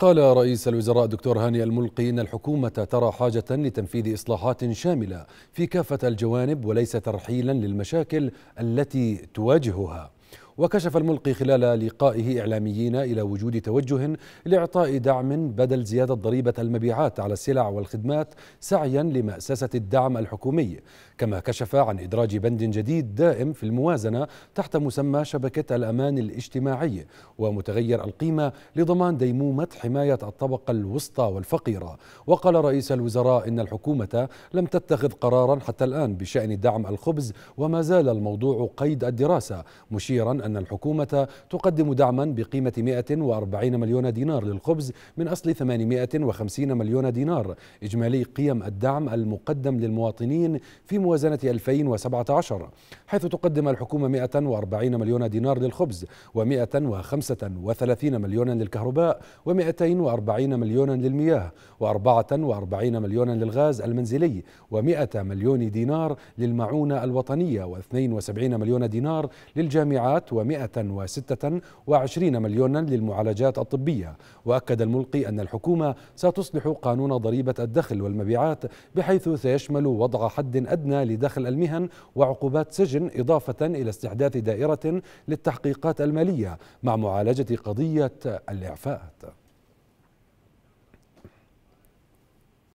قال رئيس الوزراء دكتور هاني الملقي إن الحكومة ترى حاجة لتنفيذ إصلاحات شاملة في كافة الجوانب وليس ترحيلا للمشاكل التي تواجهها وكشف الملقي خلال لقائه إعلاميين إلى وجود توجه لإعطاء دعم بدل زيادة ضريبة المبيعات على السلع والخدمات سعيا لمأسسة الدعم الحكومي كما كشف عن إدراج بند جديد دائم في الموازنة تحت مسمى شبكة الأمان الاجتماعي ومتغير القيمة لضمان ديمومة حماية الطبقة الوسطى والفقيرة وقال رئيس الوزراء إن الحكومة لم تتخذ قرارا حتى الآن بشأن دعم الخبز وما زال الموضوع قيد الدراسة مشيرا أن أن الحكومة تقدم دعما بقيمة 140 مليون دينار للخبز من أصل 850 مليون دينار إجمالي قيم الدعم المقدم للمواطنين في موازنة 2017 حيث تقدم الحكومة 140 مليون دينار للخبز و135 مليونا للكهرباء و240 مليونا للمياه و44 مليونا للغاز المنزلي و100 مليون دينار للمعونة الوطنية و72 مليون دينار للجامعات 126 مليونا للمعالجات الطبية وأكد الملقي أن الحكومة ستصلح قانون ضريبة الدخل والمبيعات بحيث سيشمل وضع حد أدنى لدخل المهن وعقوبات سجن إضافة إلى استحداث دائرة للتحقيقات المالية مع معالجة قضية الإعفاءات